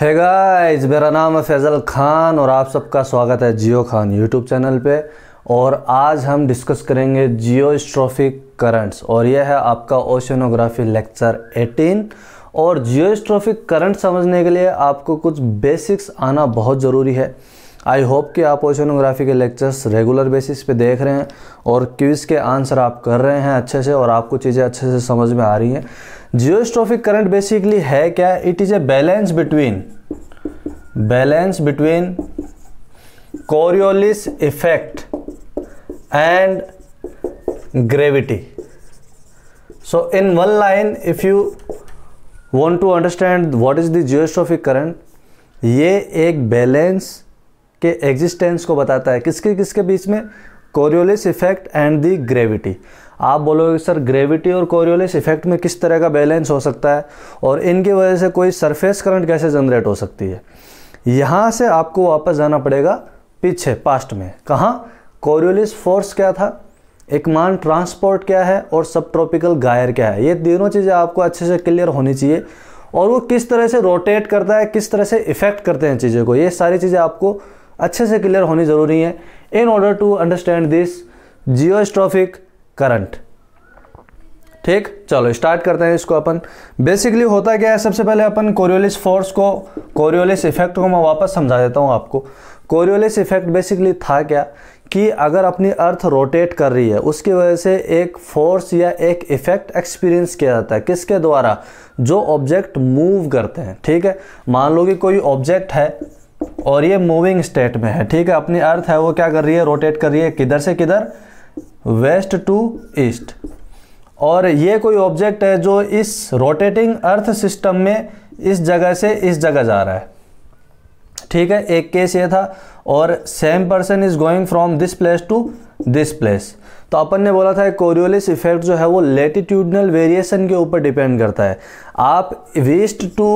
है गाइस मेरा नाम है फैज़ल ख़ान और आप सबका स्वागत है जियो खान यूट्यूब चैनल पे और आज हम डिस्कस करेंगे जियो स्ट्रॉफिक करंट्स और यह है आपका ओशनोग्राफी लेक्चर 18 और जियो स्ट्रॉफिक करंट समझने के लिए आपको कुछ बेसिक्स आना बहुत ज़रूरी है आई होप कि आप ओशनोग्राफी के लेक्चर्स रेगुलर बेसिस पे देख रहे हैं और क्विज़ के आंसर आप कर रहे हैं अच्छे से और आपको चीज़ें अच्छे से समझ में आ रही हैं जियोस्ट्रोफिक करंट बेसिकली है क्या it is a balance between balance between Coriolis effect and gravity so in one line if you want to understand what is the geostrophic current ये एक बैलेंस के एग्जिस्टेंस को बताता है किसके किसके बीच में Coriolis effect and the gravity आप बोलोगे सर ग्रेविटी और कोरियोलिस इफेक्ट में किस तरह का बैलेंस हो सकता है और इनकी वजह से कोई सरफेस करंट कैसे जनरेट हो सकती है यहाँ से आपको वापस जाना पड़ेगा पीछे पास्ट में कहाँ कोरियोलिस फोर्स क्या था एक मान ट्रांसपोर्ट क्या है और सब ट्रॉपिकल गायर क्या है ये तीनों चीज़ें आपको अच्छे से क्लियर होनी चाहिए और वो किस तरह से रोटेट करता है किस तरह से इफेक्ट करते हैं चीज़ों को ये सारी चीज़ें आपको अच्छे से क्लियर होनी ज़रूरी है in order to understand this geostrophic current ठीक चलो स्टार्ट करते हैं इसको अपन बेसिकली होता क्या है सबसे पहले अपन कोरियोलिस फोर्स को कोरियोलिस इफेक्ट को मैं वापस समझा देता हूँ आपको कोरियोलिस इफेक्ट बेसिकली था क्या कि अगर अपनी अर्थ रोटेट कर रही है उसकी वजह से एक फोर्स या एक इफेक्ट एक्सपीरियंस किया जाता है किसके द्वारा जो ऑब्जेक्ट मूव करते हैं ठीक है मान लो कि कोई ऑब्जेक्ट है और ये मूविंग स्टेट में है ठीक है अपनी अर्थ है वो क्या कर रही है रोटेट कर रही है किधर से किधर वेस्ट टू ईस्ट और ये कोई ऑब्जेक्ट है जो इस रोटेटिंग अर्थ सिस्टम में इस जगह से इस जगह जा रहा है ठीक है एक केस ये था और same person is going from this place to this place तो अपन ने बोला था कोरियोलिस इफेक्ट जो है वो लेटिट्यूडनल वेरिएशन के ऊपर डिपेंड करता है आप वेस्ट टू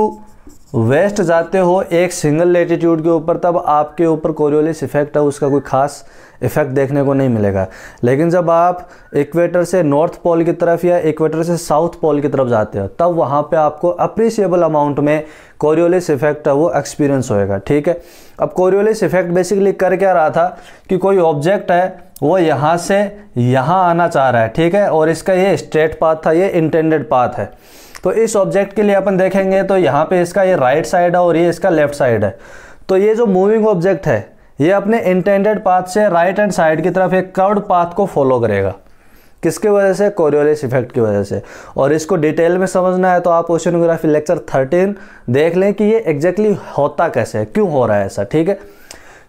वेस्ट जाते हो एक सिंगल लेटीट्यूड के ऊपर तब आपके ऊपर कोरियोलिस इफेक्ट है उसका कोई खास इफेक्ट देखने को नहीं मिलेगा लेकिन जब आप इक्वेटर से नॉर्थ पोल की तरफ या इक्वेटर से साउथ पोल की तरफ जाते हो तब वहाँ पे आपको अप्रिशिएबल अमाउंट में कोरियोलिस इफेक्ट है वो एक्सपीरियंस होएगा ठीक है अब कोरियोलिस इफेक्ट बेसिकली कर क्या रहा था कि कोई ऑब्जेक्ट है वो यहाँ से यहाँ आना चाह रहा है ठीक है और इसका ये स्ट्रेट पाथ था ये इंटेंडेड पाथ है तो इस ऑब्जेक्ट के लिए अपन देखेंगे तो यहाँ पे इसका ये राइट साइड है और ये इसका लेफ्ट साइड है तो ये जो मूविंग ऑब्जेक्ट है ये अपने इंटेंडेड पाथ से राइट एंड साइड की तरफ एक कर्ड पाथ को फॉलो करेगा किसके वजह से कोरियोलिस इफेक्ट की वजह से और इसको डिटेल में समझना है तो आप ओशनोग्राफी लेक्चर थर्टीन देख लें कि ये एग्जैक्टली exactly होता कैसे है क्यों हो रहा है ऐसा ठीक है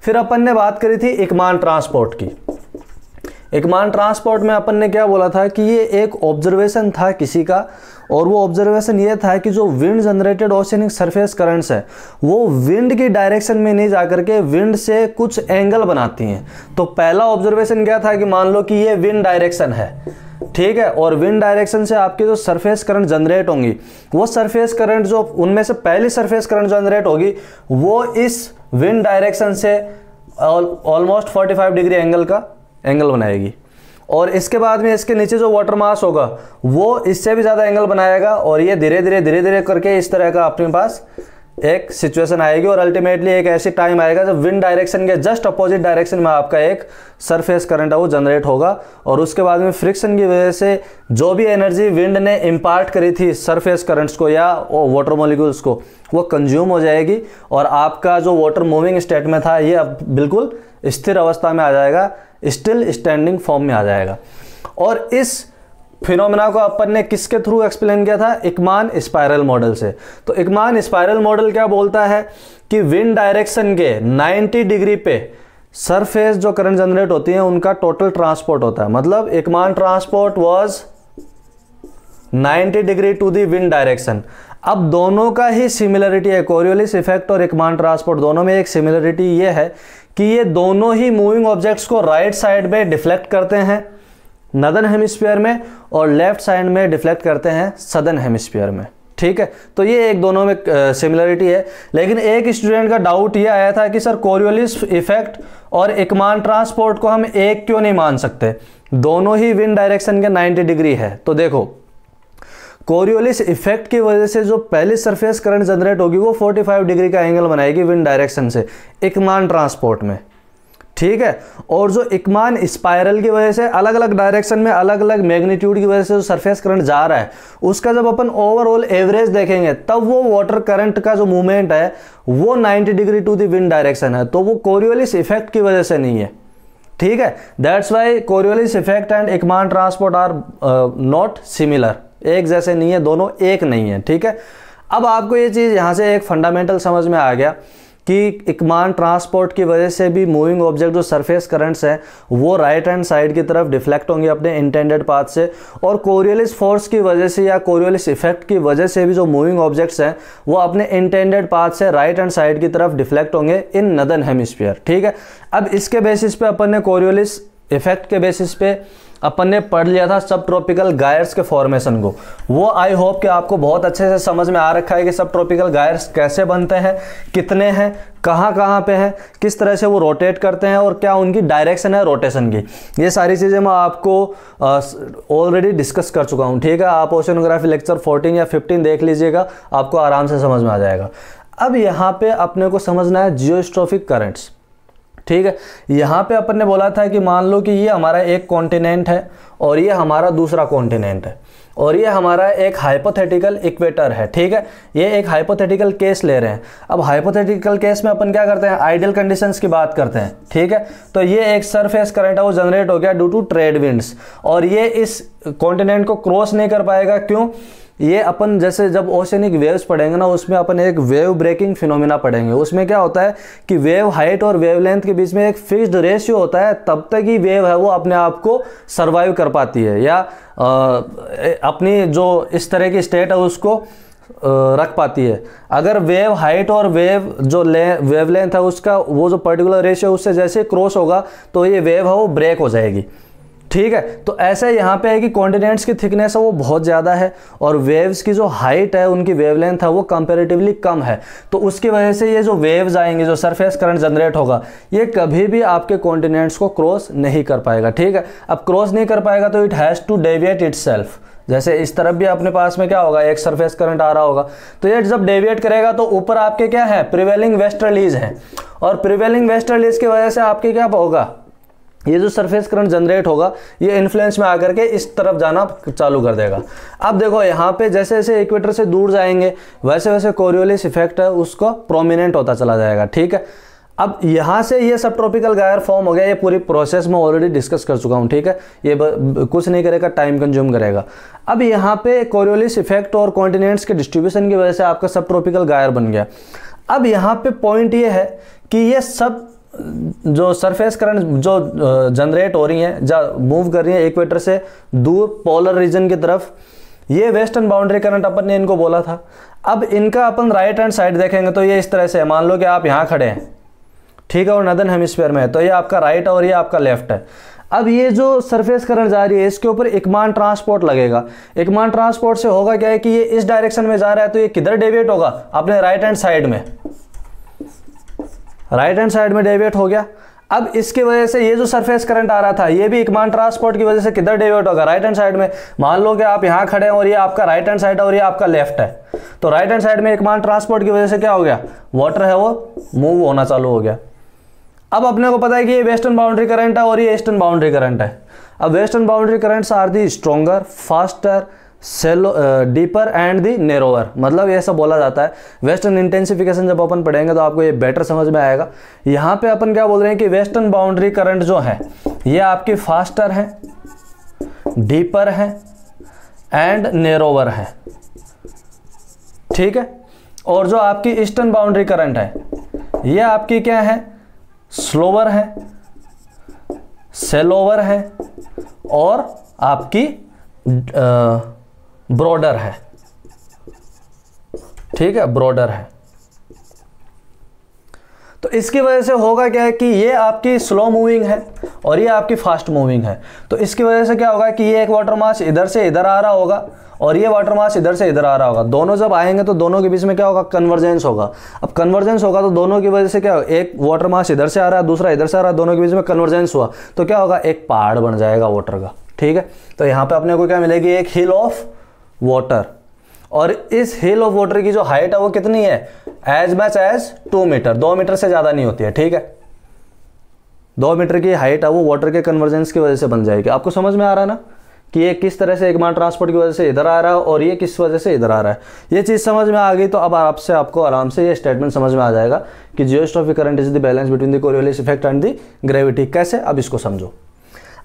फिर अपन ने बात करी थी इकमान ट्रांसपोर्ट की मान ट्रांसपोर्ट में अपन ने क्या बोला था कि ये एक ऑब्जर्वेशन था किसी का और वो ऑब्जर्वेशन ये था कि जो wind generated oceanic surface currents है वो विंड की डायरेक्शन में नहीं जा करके विंड से कुछ एंगल बनाती हैं तो पहला ऑब्जर्वेशन क्या था कि मान लो कि ये विंड डायरेक्शन है ठीक है और विंड डायरेक्शन से आपके जो सरफेस करंट जनरेट होंगी वो सरफेस करंट जो उनमें से पहली सरफेस करंट जनरेट होगी वो इस विंड डायरेक्शन से ऑलमोस्ट 45 डिग्री एंगल का एंगल बनाएगी और इसके बाद में इसके नीचे जो वाटर मास होगा वो इससे भी ज़्यादा एंगल बनाएगा और ये धीरे धीरे धीरे धीरे करके इस तरह का अपने पास एक सिचुएशन आएगी और अल्टीमेटली एक ऐसी टाइम आएगा जब विंड डायरेक्शन के जस्ट अपोजिट डायरेक्शन में आपका एक सरफेस करंट है वो जनरेट होगा और उसके बाद में फ्रिक्शन की वजह से जो भी एनर्जी विंड ने इम्पार्ट करी थी सरफेस करंट्स को या वाटर मोलिकुल्स को वो कंज्यूम हो जाएगी और आपका जो वाटर मूविंग स्टेट में था ये अब बिल्कुल स्थिर अवस्था में आ जाएगा स्टिल स्टैंडिंग फॉर्म में आ जाएगा और इस फिनोमेना को अपन ने किसके थ्रू एक्सप्लेन किया था इकमान स्पायरल मॉडल से तो इकमान स्पायरल मॉडल क्या बोलता है कि विंड डायरेक्शन के 90 डिग्री पे सरफेस जो करंट जनरेट होती है उनका टोटल ट्रांसपोर्ट होता है मतलब Ekman transport was 90 degree to the wind direction अब दोनों का ही सिमिलरिटी है कोरियोलिस इफेक्ट और एकमान ट्रांसपोर्ट दोनों में एक सिमिलरिटी ये है कि ये दोनों ही मूविंग ऑब्जेक्ट्स को राइट साइड में डिफ्लेक्ट करते हैं नदन हेमिस्फीयर में और लेफ्ट साइड में डिफ्लेक्ट करते हैं सदन हेमिस्फीयर में ठीक है तो ये एक दोनों में सिमिलरिटी है लेकिन एक स्टूडेंट का डाउट ये आया था कि सर कोरियोलिस इफेक्ट और इकमान ट्रांसपोर्ट को हम एक क्यों नहीं मान सकते दोनों ही विंड डायरेक्शन के 90 डिग्री है तो देखो कोरियोलिस इफेक्ट की वजह से जो पहली सरफेस करंट जनरेट होगी वो 45 डिग्री का एंगल बनाएगी विंड डायरेक्शन से इकमान ट्रांसपोर्ट में ठीक है और जो इकमान स्पायरल की वजह से अलग अलग डायरेक्शन में अलग अलग मैग्नीट्यूड की वजह से जो सरफेस करंट जा रहा है उसका जब अपन ओवरऑल एवरेज देखेंगे तब वो वाटर करंट का जो मूवमेंट है वो 90 degree to the wind direction है तो वो कोरियोलिस इफेक्ट की वजह से नहीं है ठीक है that's why Coriolis effect and Ekman transport are not similar एक जैसे नहीं है दोनों एक नहीं है ठीक है अब आपको ये चीज़ यहाँ से एक फंडामेंटल समझ में आ गया कि इकमान ट्रांसपोर्ट की वजह से भी मूविंग ऑब्जेक्ट जो सरफेस करंट्स हैं वो राइट हैंड साइड की तरफ डिफ्लेक्ट होंगे अपने इंटेंडेड पाथ से और कोरियलिस फोर्स की वजह से या कोरियलिस इफेक्ट की वजह से भी जो मूविंग ऑब्जेक्ट्स हैं वो अपने इंटेंडेड पाथ से राइट हैंड साइड की तरफ डिफ्लेक्ट होंगे इन नदन हेमिस्फीयर ठीक है अब इसके बेसिस पे अपन ने कोरियोलिस इफेक्ट के बेसिस पे अपन ने पढ़ लिया था सब ट्रॉपिकल गायर्स के फॉर्मेशन को वो आई होप कि आपको बहुत अच्छे से समझ में आ रखा है कि सब ट्रॉपिकल गायर्स कैसे बनते हैं कितने हैं कहाँ कहाँ पे हैं किस तरह से वो रोटेट करते हैं और क्या उनकी डायरेक्शन है रोटेशन की ये सारी चीज़ें मैं आपको ऑलरेडी डिस्कस कर चुका हूँ ठीक है आप ओशनोग्राफी लेक्चर 14 या 15 देख लीजिएगा आपको आराम से समझ में आ जाएगा अब यहाँ पे अपने को समझना है जियोस्ट्रॉफिक करंट्स ठीक है यहाँ पे अपन ने बोला था कि मान लो कि ये हमारा एक कॉन्टिनेंट है और ये हमारा दूसरा कॉन्टिनेंट है और ये हमारा एक हाइपोथेटिकल इक्वेटर है ठीक है ये एक हाइपोथेटिकल केस ले रहे हैं अब हाइपोथेटिकल केस में अपन क्या करते हैं आइडियल कंडीशंस की बात करते हैं ठीक है तो ये एक सरफेस करंट है वो जनरेट हो गया ड्यू टू ट्रेड विंड्स और ये इस कॉन्टिनेंट को क्रॉस नहीं कर पाएगा क्यों ये अपन जैसे जब ओशनिक वेव्स पढ़ेंगे ना उसमें अपन एक वेव ब्रेकिंग फिनोमिना पढ़ेंगे उसमें क्या होता है कि वेव हाइट और वेव लेंथ के बीच में एक फिक्स्ड रेशियो होता है तब तक ही वेव है वो अपने आप को सर्वाइव कर पाती है या आ, अपनी जो इस तरह की स्टेट है उसको रख पाती है अगर वेव हाइट और वेव जो ले वेव लेंथ है उसका वो जो पर्टिकुलर रेशियो उससे जैसे क्रॉस होगा तो ये वेव है वो ब्रेक हो जाएगी ठीक है तो ऐसा यहाँ पे है कि कॉन्टिनेंट्स की थिकनेस है वो बहुत ज़्यादा है और वेव्स की जो हाइट है उनकी वेवलेंथ है वो कंपेरेटिवली कम है तो उसकी वजह से ये जो वेव्स आएंगे जो सरफेस करंट जनरेट होगा ये कभी भी आपके कॉन्टिनेंट्स को क्रॉस नहीं कर पाएगा ठीक है अब क्रॉस नहीं कर पाएगा तो it has to deviate it जैसे इस तरफ भी अपने पास में क्या होगा एक सरफेस करंट आ रहा होगा तो ये जब डेविएट करेगा तो ऊपर आपके क्या है प्रिवेलिंग वेस्टर्लीज हैं और प्रिवेलिंग वेस्टर्लीज की वजह से आपके क्या होगा ये जो सरफेस करंट जनरेट होगा ये इन्फ्लुएंस में आकर के इस तरफ जाना चालू कर देगा अब देखो यहाँ पे जैसे जैसे इक्वेटर से दूर जाएंगे वैसे वैसे कोरियोलिस इफेक्ट है उसको प्रोमिनेंट होता चला जाएगा ठीक है अब यहाँ से ये सब ट्रॉपिकल गायर फॉर्म हो गया ये पूरी प्रोसेस में ऑलरेडी डिस्कस कर चुका हूँ ठीक है ये कुछ नहीं करेगा टाइम कंज्यूम करेगा अब यहाँ पे कोरियोलिस इफेक्ट और कॉन्टिनेंट्स के डिस्ट्रीब्यूशन की वजह से आपका सब ट्रॉपिकल गायर बन गया अब यहाँ पे पॉइंट ये है कि ये सब जो सरफेस करंट जो जनरेट हो रही हैं जा मूव कर रही हैं इक्वेटर से दूर पोलर रीजन की तरफ ये वेस्टर्न बाउंड्री करंट अपन ने इनको बोला था अब इनका अपन राइट हैंड साइड देखेंगे तो ये इस तरह से है मान लो कि आप यहाँ खड़े हैं ठीक है और नदन हेमिस्फेयर में है तो ये आपका राइट और ये आपका लेफ्ट है अब ये जो सरफेस करंट जा रही है इसके ऊपर इकमान ट्रांसपोर्ट लगेगा इकमान ट्रांसपोर्ट से होगा क्या है कि ये इस डायरेक्शन में जा रहा है तो ये किधर डेविएट होगा अपने राइट हैंड साइड में राइट हैंड साइड में डेविएट हो गया अब इसकी वजह से ये जो सरफेस करंट आ रहा था ये भी इकमान ट्रांसपोर्ट की वजह से किधर डेविएट होगा राइट हैंड साइड में मान लो कि आप यहाँ खड़े हैं और ये आपका राइट हैंड साइड है और ये आपका लेफ्ट है तो राइट हैंड साइड में इकमान ट्रांसपोर्ट की वजह से क्या हो गया वाटर है वो मूव होना चालू हो गया अब अपने को पता है कि ये वेस्टर्न बाउंड्री करंट है और ये ईस्टर्न बाउंड्री करंट है अब western boundary currents are the stronger faster shallower deeper and the narrower मतलब ये सब बोला जाता है वेस्टर्न इंटेंसिफिकेशन जब अपन पढ़ेंगे तो आपको ये बेटर समझ में आएगा यहाँ पे अपन क्या बोल रहे हैं कि वेस्टर्न बाउंड्री करंट जो है ये आपकी फास्टर है डीपर है एंड नेरोवर है ठीक है और जो आपकी ईस्टर्न बाउंड्री करंट है ये आपकी क्या है स्लोवर है सेलोवर है और आपकी आ, uh, ब्रॉडर है ठीक है ब्रॉडर है तो इसकी वजह से होगा क्या है कि ये आपकी स्लो मूविंग है और ये आपकी फास्ट मूविंग है तो इसकी वजह से क्या होगा कि ये एक वाटर मास इधर से इधर आ रहा होगा और ये वाटर मास इधर से इधर आ रहा होगा दोनों जब आएंगे तो दोनों के बीच में क्या होगा कन्वर्जेंस होगा अब कन्वर्जेंस होगा तो दोनों की वजह से क्या होगा एक वाटर मास इधर से आ रहा है दूसरा इधर से आ रहा है दोनों के बीच में कन्वर्जेंस हुआ तो क्या होगा एक पहाड़ बन जाएगा वाटर का ठीक है तो यहाँ पर अपने को क्या मिलेगी एक हिल ऑफ वाटर और इस हिल ऑफ वाटर की जो हाइट है वो कितनी है as much as two metre दो मीटर से ज़्यादा नहीं होती है ठीक है दो मीटर की हाइट है वो वाटर के कन्वर्जेंस की वजह से बन जाएगी आपको समझ में आ रहा है ना कि ये किस तरह से एक मान ट्रांसपोर्ट की वजह से इधर आ रहा है और ये किस वजह से इधर आ रहा है ये चीज़ समझ में आ गई तो अब आपसे आपको आराम से ये स्टेटमेंट समझ में आ जाएगा कि geostrophic current is the balance between the Coriolis effect and the gravity कैसे अब इसको समझो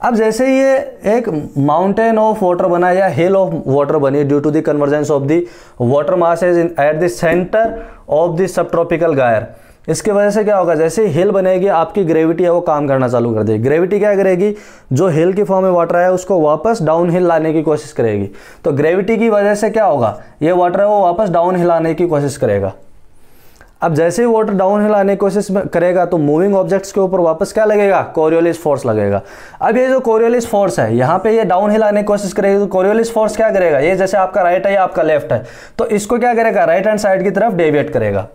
अब जैसे ये एक माउंटेन ऑफ वाटर बना या हिल ऑफ वाटर बनी due to the convergence of the water masses at the centre of the subtropical gyre इसके वजह से क्या होगा जैसे हिल बनेगी आपकी ग्रेविटी है वो काम करना चालू कर देगी ग्रेविटी क्या करेगी जो हिल की फॉर्म में वाटर है उसको वापस डाउन हिल लाने की कोशिश करेगी तो ग्रेविटी की वजह से क्या होगा ये वाटर है वो वापस डाउन हिल लाने की कोशिश करेगा अब जैसे ही वाटर डाउन हिल आने की कोशिश करेगा तो मूविंग ऑब्जेक्ट्स के ऊपर वापस क्या लगेगा कोरियोलिस फोर्स लगेगा अब ये जो कोरियोलिस फोर्स है यहाँ पे ये डाउन हिल आने की कोशिश करेगी तो कोरियोलिस फोर्स क्या करेगा ये जैसे आपका राइट है या आपका लेफ्ट है तो इसको क्या करेगा राइट हैंड साइड की तरफ डेविएट करेगा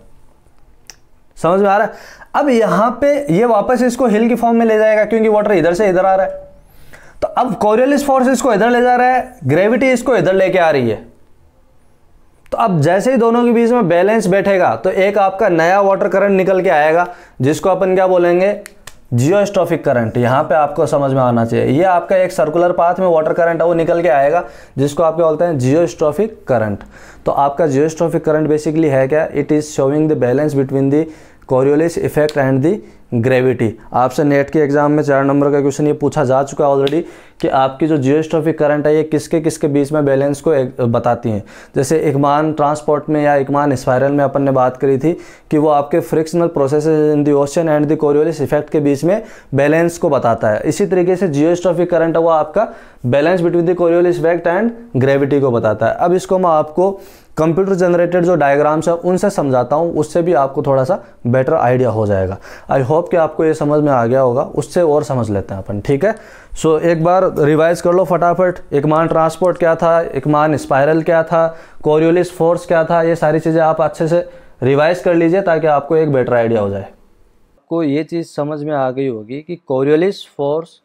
समझ में आ रहा है अब यहाँ पे ये वापस इसको हिल की फॉर्म में ले जाएगा क्योंकि वाटर इधर से इधर आ रहा है तो अब कोरियोलिस फोर्स इसको इधर ले जा रहा है ग्रेविटी इसको इधर लेके आ रही है तो अब जैसे ही दोनों के बीच में बैलेंस बैठेगा तो एक आपका नया वाटर करंट निकल के आएगा जिसको अपन क्या बोलेंगे जियोस्टॉफिक करंट यहाँ पे आपको समझ में आना चाहिए ये आपका एक सर्कुलर पाथ में वाटर करंट है वो निकल के आएगा जिसको आप क्या बोलते हैं जियोस्टॉफिक करंट तो आपका जियोस्टॉफिक करंट बेसिकली है क्या it is showing the balance between the Coriolis effect and the gravity आपसे नेट के एग्जाम में चार नंबर का क्वेश्चन ये पूछा जा चुका है ऑलरेडी कि आपकी जो जियोस्ट्रॉफिक करंट है ये किसके किसके बीच में बैलेंस को बताती हैं जैसे इकमान ट्रांसपोर्ट में या इकमान स्पायरल में अपन ने बात करी थी कि वो आपके frictional process in the ocean and the Coriolis effect के बीच में बैलेंस को बताता है इसी तरीके से जियोस्ट्रॉफिक करंट है वो आपका balance between the Coriolis effect and gravity को बताता है अब इसको मैं आपको कंप्यूटर जनरेटेड जो डायग्राम्स है उनसे समझाता हूँ उससे भी आपको थोड़ा सा बेटर आइडिया हो जाएगा आई होप होप कि आपको ये समझ में आ गया होगा उससे और समझ लेते हैं अपन ठीक है सो so, एक बार रिवाइज कर लो फटाफट एक मान ट्रांसपोर्ट क्या था एक मान स्पायरल क्या था कोरियोलिस फोर्स क्या था ये सारी चीज़ें आप अच्छे से रिवाइज कर लीजिए ताकि आपको एक बेटर आइडिया हो जाए आपको ये चीज़ समझ में आ गई होगी कि कोरियोलिस फोर्स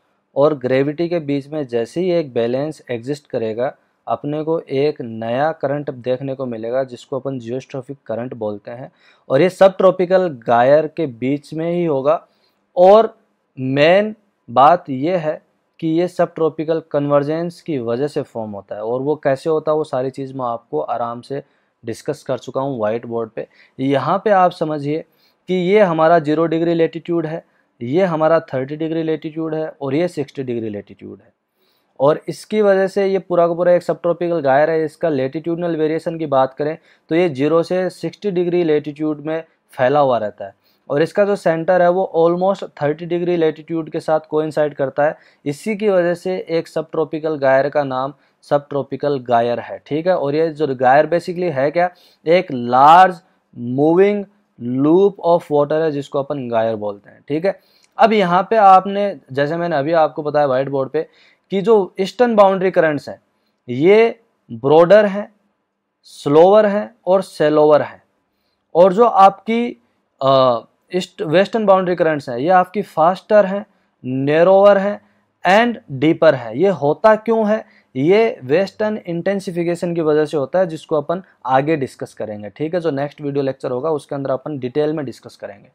और ग्रेविटी के बीच में जैसे ही एक बैलेंस एग्जिस्ट करेगा अपने को एक नया करंट देखने को मिलेगा जिसको अपन जियोस्ट्रॉफिक करंट बोलते हैं और ये सब ट्रॉपिकल गायर के बीच में ही होगा और मेन बात यह है कि ये सब ट्रॉपिकल कन्वर्जेंस की वजह से फॉर्म होता है और वो कैसे होता है वो सारी चीज़ मैं आपको आराम से डिस्कस कर चुका हूँ वाइट बोर्ड पे यहाँ पे आप समझिए कि ये हमारा जीरो डिग्री लेटीट्यूड है ये हमारा थर्टी डिग्री लेटीट्यूड है और ये सिक्सटी डिग्री लेटीट्यूड है और इसकी वजह से ये पूरा का पूरा एक सब ट्रॉपिकल गायर है इसका लेटीट्यूडनल वेरिएशन की बात करें तो ये जीरो से सिक्सटी डिग्री लेटीट्यूड में फैला हुआ रहता है और इसका जो सेंटर है वो ऑलमोस्ट थर्टी डिग्री लेटीट्यूड के साथ कोइंसाइड करता है इसी की वजह से एक सब ट्रॉपिकल गायर का नाम सब ट्रॉपिकल गायर है ठीक है और ये जो गायर बेसिकली है क्या एक large moving loop of water है जिसको अपन गायर बोलते हैं ठीक है अब यहाँ पे आपने जैसे मैंने अभी आपको बताया व्हाइट बोर्ड पे कि जो ईस्टर्न बाउंड्री करंट्स हैं ये ब्रॉडर है स्लोअर है और सेलोवर है और जो आपकी ईस्ट वेस्टर्न बाउंड्री करंट्स हैं ये आपकी फास्टर हैं नेरोवर है एंड डीपर है ये होता क्यों है ये वेस्टर्न इंटेंसिफिकेशन की वजह से होता है जिसको अपन आगे डिस्कस करेंगे ठीक है जो नेक्स्ट वीडियो लेक्चर होगा उसके अंदर अपन डिटेल में डिस्कस करेंगे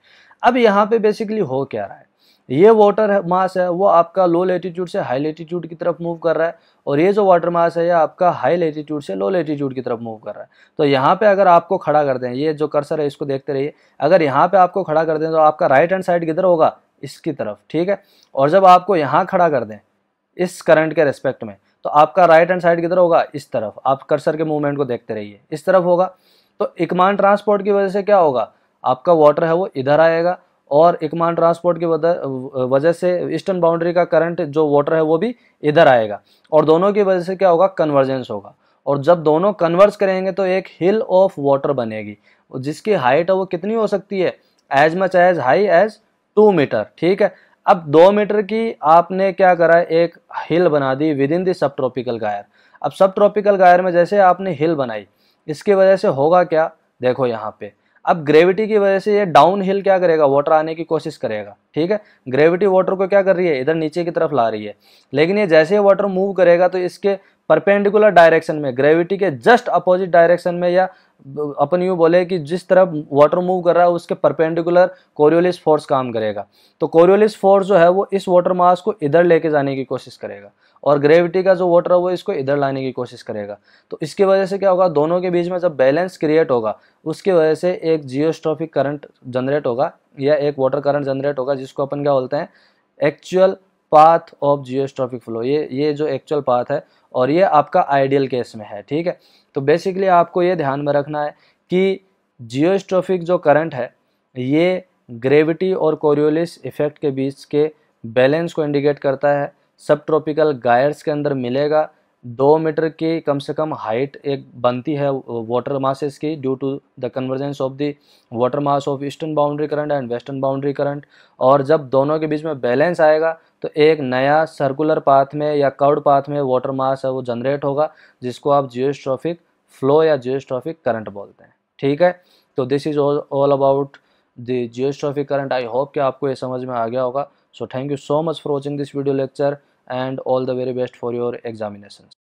अब यहाँ पे बेसिकली हो क्या रहा है ये वाटर मास है वो आपका लो लेटीट्यूड से हाई लेटीट्यूड की तरफ मूव कर रहा है और ये जो वाटर मास है ये आपका हाई लेटीट्यूड से लो लेटीट्यूड की तरफ मूव कर रहा है तो यहाँ पे अगर आपको खड़ा कर दें ये जो कर्सर है इसको देखते रहिए अगर यहाँ पे आपको खड़ा कर दें तो आपका राइट हैंड साइड किधर होगा इसकी तरफ ठीक है और जब आपको यहाँ खड़ा कर दें इस करंट के रेस्पेक्ट में तो आपका राइट हैंड साइड किधर होगा इस तरफ आप कर्सर के मूवमेंट को देखते रहिए इस तरफ होगा तो इकमान ट्रांसपोर्ट की वजह से क्या होगा आपका वाटर है वो इधर आएगा और इकमान ट्रांसपोर्ट की वजह से ईस्टर्न बाउंड्री का करंट जो वाटर है वो भी इधर आएगा और दोनों की वजह से क्या होगा कन्वर्जेंस होगा और जब दोनों कन्वर्स करेंगे तो एक हिल ऑफ वाटर बनेगी जिसकी हाइट है वो कितनी हो सकती है as much as high as two metre ठीक है अब दो मीटर की आपने क्या करा एक हिल बना दी विद इन दी सब ट्रॉपिकल गायर अब सब ट्रॉपिकल गायर में जैसे आपने हिल बनाई इसकी वजह से होगा क्या देखो यहाँ पे अब ग्रेविटी की वजह से ये डाउन हिल क्या करेगा वाटर आने की कोशिश करेगा ठीक है ग्रेविटी वाटर को क्या कर रही है इधर नीचे की तरफ ला रही है लेकिन ये जैसे ही वाटर मूव करेगा तो इसके परपेंडिकुलर डायरेक्शन में ग्रेविटी के जस्ट अपोजिट डायरेक्शन में या अपन यूँ बोले कि जिस तरफ वाटर मूव कर रहा है उसके परपेंडिकुलर कोरियोलिस फोर्स काम करेगा तो कोरियोलिस फोर्स जो है वो इस वाटर मास को इधर लेके जाने की कोशिश करेगा और ग्रेविटी का जो वाटर है वो इसको इधर लाने की कोशिश करेगा तो इसकी वजह से क्या होगा दोनों के बीच में जब बैलेंस क्रिएट होगा उसकी वजह से एक जियोस्ट्रॉफिक करंट जनरेट होगा या एक वाटर करंट जनरेट होगा जिसको अपन क्या बोलते हैं actual path of geostrophic flow ये ये जो एक्चुअल पाथ है और ये आपका आइडियल केस में है ठीक है तो बेसिकली आपको ये ध्यान में रखना है कि जियोस्ट्रॉफिक जो करंट है ये ग्रेविटी और कोरियोलिस इफेक्ट के बीच के बैलेंस को इंडिकेट करता है सब ट्रॉपिकल गायर्स के अंदर मिलेगा दो मीटर की कम से कम हाइट एक बनती है वाटर मासेस की due to the convergence of the water mass of eastern boundary current and western boundary current और जब दोनों के बीच में बैलेंस आएगा तो एक नया सर्कुलर पाथ में या कर्व पाथ में वाटर मास है वो जनरेट होगा जिसको आप जियोस्ट्रॉफिक फ्लो या जियोस्ट्रॉफिक करंट बोलते हैं ठीक है तो this is all about the geostrophic current I hope कि आपको ये समझ में आ गया होगा so thank you so much for watching this video lecture and all the very best for your examinations